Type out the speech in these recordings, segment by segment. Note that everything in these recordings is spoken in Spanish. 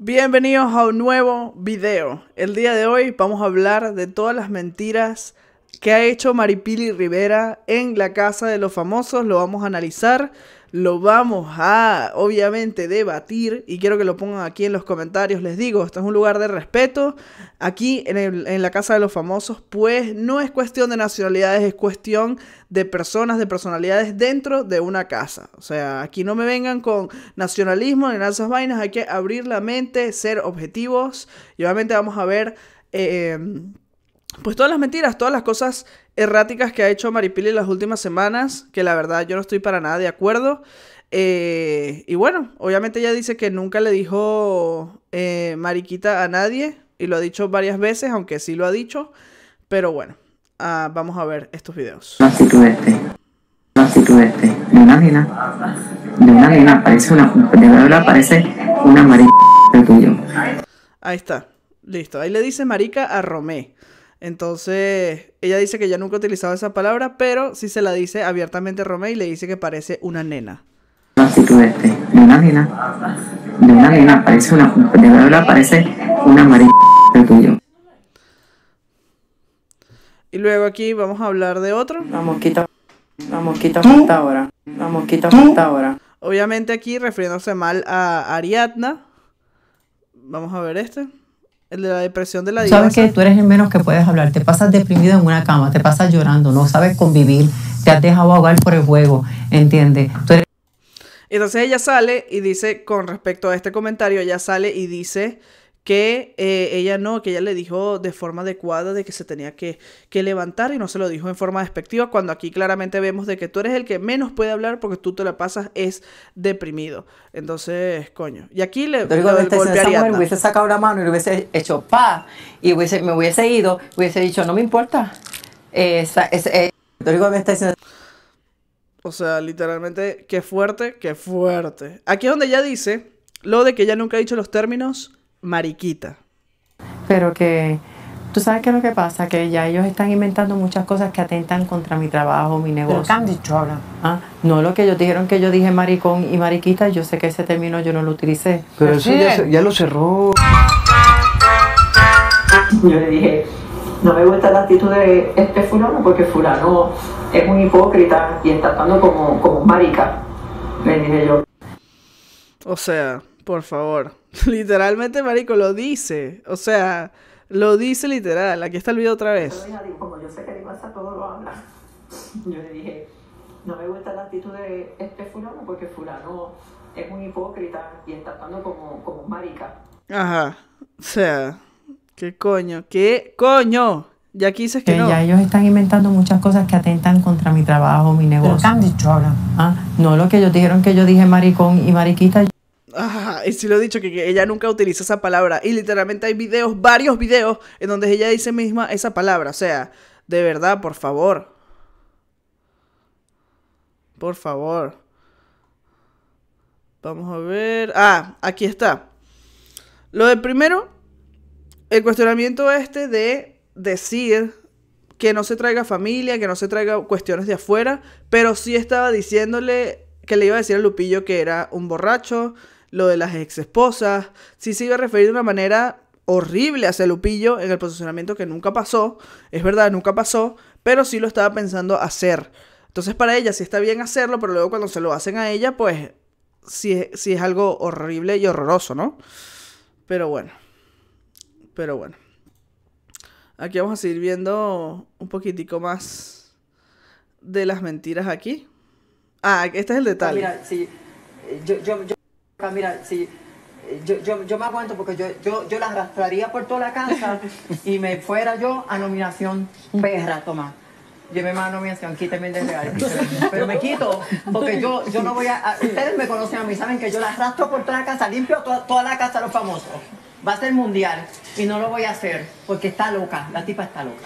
Bienvenidos a un nuevo video. El día de hoy vamos a hablar de todas las mentiras que ha hecho Maripili Rivera en la casa de los famosos. Lo vamos a analizar lo vamos a obviamente debatir y quiero que lo pongan aquí en los comentarios. Les digo, esto es un lugar de respeto. Aquí en, la Casa de los Famosos, pues no es cuestión de nacionalidades, es cuestión de personas, de personalidades dentro de una casa. O sea, aquí no me vengan con nacionalismo ni nada esas vainas. Hay que abrir la mente, ser objetivos y obviamente vamos a ver... Eh, pues todas las mentiras, todas las cosas erráticas que ha hecho Maripili en las últimas semanas, que la verdad yo no estoy para nada de acuerdo. Eh, y bueno, obviamente ella dice que nunca le dijo eh, mariquita a nadie, y lo ha dicho varias veces, aunque sí lo ha dicho, pero bueno, ah, vamos a ver estos videos. de de parece una, de verdad parece una Ahí está, listo, ahí le dice marica a Romé. Entonces, ella dice que ya nunca ha utilizado esa palabra, pero si se la dice abiertamente a Romeo y le dice que parece una nena. de una nena, de una nena, parece una, de verdad parece una amarilla tuyo. Y luego aquí vamos a hablar de otro. La mosquita, la mosquita ahora, la mosquita falta ahora. Obviamente aquí refiriéndose mal a Ariadna. Vamos a ver este. El de la depresión de la diva. Sabes que tú eres el menos que puedes hablar. Te pasas deprimido en una cama, te pasas llorando, no sabes convivir, te has dejado ahogar por el juego, ¿entiendes? Entonces ella sale y dice, con respecto a este comentario, ella sale y dice que eh, ella no, que ella le dijo de forma adecuada de que se tenía que, levantar y no se lo dijo en forma despectiva, cuando aquí claramente vemos de que tú eres el que menos puede hablar porque tú te la pasas es deprimido. Entonces, coño. Y aquí le... Entonces, le golpearía hubiese sacado la mano y le hubiese hecho pa y me hubiese ido, hubiese dicho, no me importa. Eh, o sea, literalmente, qué fuerte, qué fuerte. Aquí es donde ella dice lo de que ella nunca ha dicho los términos mariquita. Pero que, ¿tú sabes qué es lo que pasa? Que ya ellos están inventando muchas cosas que atentan contra mi trabajo, mi negocio. ¿Qué han dicho ahora? Ah, no, lo que ellos dijeron que yo dije maricón y mariquita, yo sé que ese término yo no lo utilicé. Pero eso ya, lo cerró. Yo le dije, no me gusta la actitud de este fulano porque fulano es un hipócrita y está tratando como, marica, le dije yo. O sea, por favor. Literalmente, marico, lo dice. O sea, lo dice literal. Aquí está el video otra vez. Como yo sé que pasa todo lo habla, yo le dije, no me gusta la actitud de este fulano porque fulano es un hipócrita y está actuando como, como marica. Ajá. O sea, ¿qué coño? ¿Qué coño? Ya quise que, eh, no. Ya ellos están inventando muchas cosas que atentan contra mi trabajo, mi negocio. Ah, no, lo que ellos dijeron que yo dije maricón y mariquita y si lo he dicho, que, ella nunca utiliza esa palabra. Y literalmente hay videos, varios videos, en donde ella dice misma esa palabra. O sea, de verdad, por favor. Por favor. Vamos a ver. Ah, aquí está. Lo de primero, el cuestionamiento este de decir que no se traiga familia, que no se traiga cuestiones de afuera, pero sí estaba diciéndole que le iba a decir a Lupillo que era un borracho, lo de las ex esposas. Sí se iba a referir de una manera horrible hacia Lupillo en el posicionamiento que nunca pasó. Es verdad, nunca pasó, pero sí lo estaba pensando hacer. Entonces para ella sí está bien hacerlo, pero luego cuando se lo hacen a ella, pues sí, si es algo horrible y horroroso, ¿no? Pero bueno. Pero bueno. Aquí vamos a seguir viendo un poquitico más de las mentiras aquí. Ah, este es el detalle. Ah, mira, sí. yo... Ah, mira, si yo, me aguanto porque yo, la arrastraría por toda la casa y me fuera yo a nominación perra, toma. Lléveme a nominación, quíteme el desleal. Pero me quito, porque yo, yo no voy a, Ustedes me conocen a mí, saben que yo la arrastro por toda la casa, limpio toda, la casa de los famosos. Va a ser mundial y no lo voy a hacer porque está loca, la tipa está loca.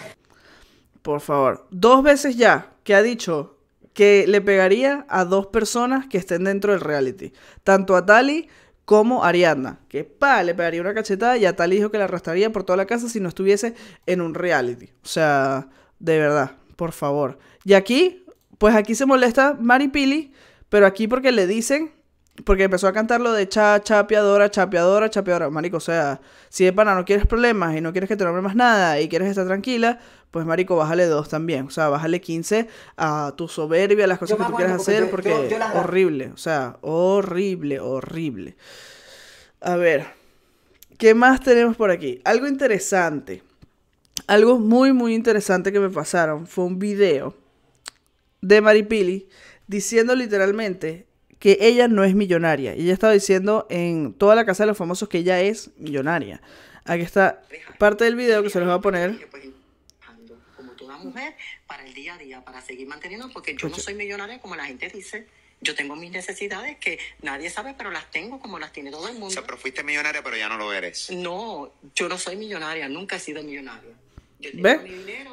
Por favor, dos veces ya que ha dicho que le pegaría a dos personas que estén dentro del reality, tanto a Tali como a Ariadna, que pa, le pegaría una cachetada y a Tali dijo que la arrastraría por toda la casa si no estuviese en un reality. O sea, de verdad, por favor. Y aquí, pues aquí se molesta Mari Pili, pero aquí porque le dicen porque empezó a cantar lo de cha, chapeadora, chapeadora, chapeadora. Marico, o sea, si de pana no quieres problemas y no quieres que te nombre más nada y quieres estar tranquila, pues marico, bájale dos también. O sea, bájale 15 a tu soberbia, a las cosas que tú quieras hacer, porque, es horrible. O sea, horrible, horrible. A ver, ¿qué más tenemos por aquí? Algo interesante. Algo muy, muy interesante que me pasaron fue un video de Maripili diciendo literalmente que ella no es millonaria. Y Ella estaba diciendo en toda la casa de los famosos que ella es millonaria. Aquí está parte del video que se los va a poner. Pues, mujer para el día a día, para seguir manteniendo, porque yo no soy millonaria como la gente dice. Yo tengo mis necesidades que nadie sabe, pero las tengo como las tiene todo el mundo. O sea, pero fuiste millonaria, pero ya no lo eres. No, yo no soy millonaria, nunca he sido millonaria. ¿Ves?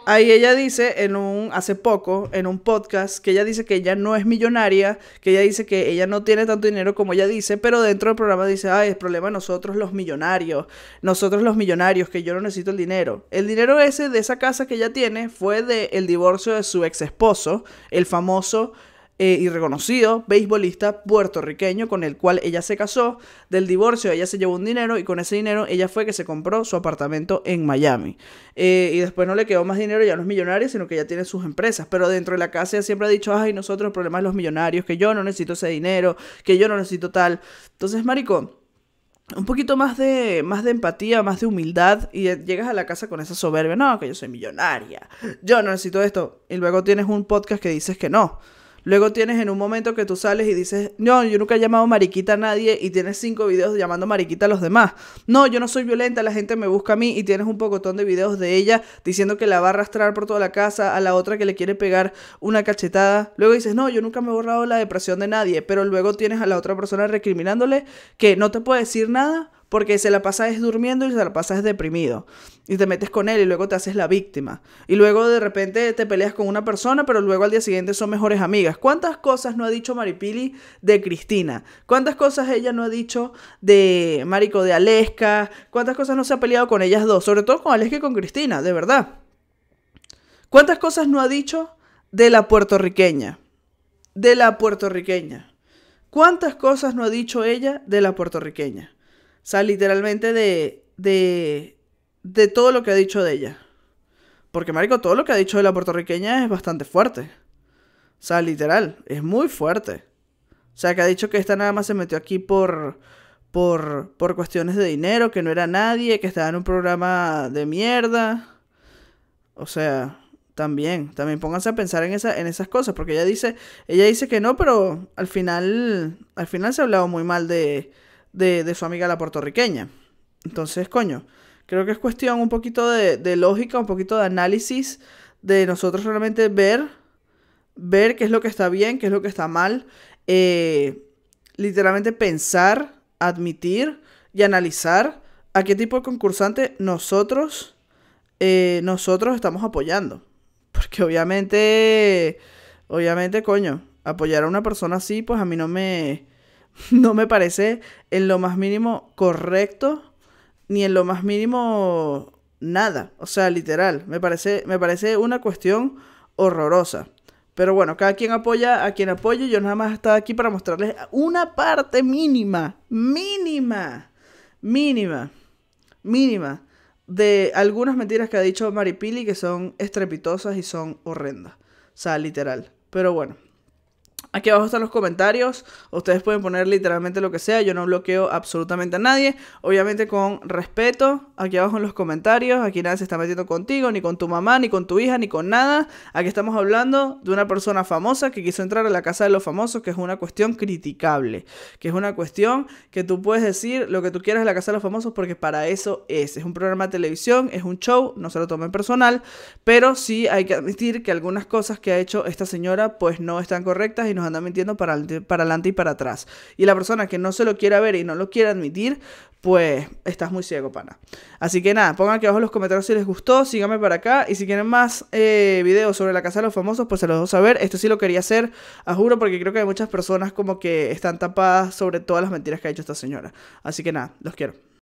Ahí ella dice en un hace poco en un podcast que ella dice que ella no es millonaria, que ella dice que ella no tiene tanto dinero como ella dice, pero dentro del programa dice, "Ay, es problema nosotros los millonarios, nosotros los millonarios que yo no necesito el dinero." El dinero ese de esa casa que ella tiene fue del divorcio de su ex esposo, el famoso y eh, reconocido beisbolista puertorriqueño con el cual ella se casó. Del divorcio ella se llevó un dinero y con ese dinero ella fue que se compró su apartamento en Miami. Eh, y después no le quedó más dinero, ya no es millonaria, sino que ya tiene sus empresas. Pero dentro de la casa ella siempre ha dicho, ay, nosotros el problema es los millonarios, que yo no necesito ese dinero, que yo no necesito tal. Entonces, marico, un poquito más de, más de empatía, más de humildad y eh, llegas a la casa con esa soberbia, no, que yo soy millonaria, yo no necesito esto, y luego tienes un podcast que dices que no. Luego tienes en un momento que tú sales y dices, no, yo nunca he llamado mariquita a nadie y tienes cinco videos llamando mariquita a los demás. No, yo no soy violenta, la gente me busca a mí y tienes un pocotón de videos de ella diciendo que la va a arrastrar por toda la casa, a la otra que le quiere pegar una cachetada. Luego dices, no, yo nunca me he borrado la depresión de nadie, pero luego tienes a la otra persona recriminándole que no te puede decir nada porque se la pasas durmiendo y se la pasas deprimido. Y te metes con él y luego te haces la víctima. Y luego de repente te peleas con una persona, pero luego al día siguiente son mejores amigas. ¿Cuántas cosas no ha dicho Maripili de Cristina? ¿Cuántas cosas ella no ha dicho de Marico de Aleska? ¿Cuántas cosas no se ha peleado con ellas dos? Sobre todo con Aleska y con Cristina, de verdad. ¿Cuántas cosas no ha dicho de la puertorriqueña? De la puertorriqueña. ¿Cuántas cosas no ha dicho ella de la puertorriqueña? O sea, literalmente de, de, de todo lo que ha dicho de ella. Porque, Marico, todo lo que ha dicho de la puertorriqueña es bastante fuerte. O sea, literal, es muy fuerte. O sea, que ha dicho que esta nada más se metió aquí por, por, por cuestiones de dinero, que no era nadie, que estaba en un programa de mierda. O sea, también, también pónganse a pensar en, esa, en esas cosas, porque ella dice, ella dice que no, pero al final, al final se ha hablado muy mal de, de, su amiga la puertorriqueña. Entonces, coño, creo que es cuestión un poquito de, de, lógica, un poquito de análisis, de nosotros realmente ver, ver qué es lo que está bien, qué es lo que está mal, eh, literalmente pensar, admitir y analizar a qué tipo de concursante nosotros, eh, nosotros estamos apoyando. Porque obviamente, obviamente, coño, apoyar a una persona así, pues a mí no me, no me parece en lo más mínimo correcto, ni en lo más mínimo nada. O sea, literal, me parece, me parece una cuestión horrorosa. Pero bueno, cada quien apoya a quien apoya. Yo nada más estaba aquí para mostrarles una parte mínima, mínima, mínima, mínima de algunas mentiras que ha dicho Maripili que son estrepitosas y son horrendas. O sea, literal. Pero bueno. Aquí abajo están los comentarios. Ustedes pueden poner literalmente lo que sea. Yo no bloqueo absolutamente a nadie. Obviamente con respeto. Aquí abajo en los comentarios. Aquí nadie se está metiendo contigo, ni con tu mamá, ni con tu hija, ni con nada. Aquí estamos hablando de una persona famosa que quiso entrar a la casa de los famosos, que es una cuestión criticable. Que es una cuestión que tú puedes decir lo que tú quieras en la casa de los famosos porque para eso es. Es un programa de televisión, es un show, no se lo tomen personal. Pero sí hay que admitir que algunas cosas que ha hecho esta señora pues no están correctas y nos anda mintiendo para, para adelante y para atrás. Y la persona que no se lo quiera ver y no lo quiere admitir, pues estás muy ciego, pana. Así que nada, pongan aquí abajo en los comentarios si les gustó, síganme para acá. Y si quieren más eh, videos sobre la casa de los famosos, pues se los a ver Esto sí lo quería hacer, a juro, porque creo que hay muchas personas como que están tapadas sobre todas las mentiras que ha hecho esta señora. Así que nada, los quiero.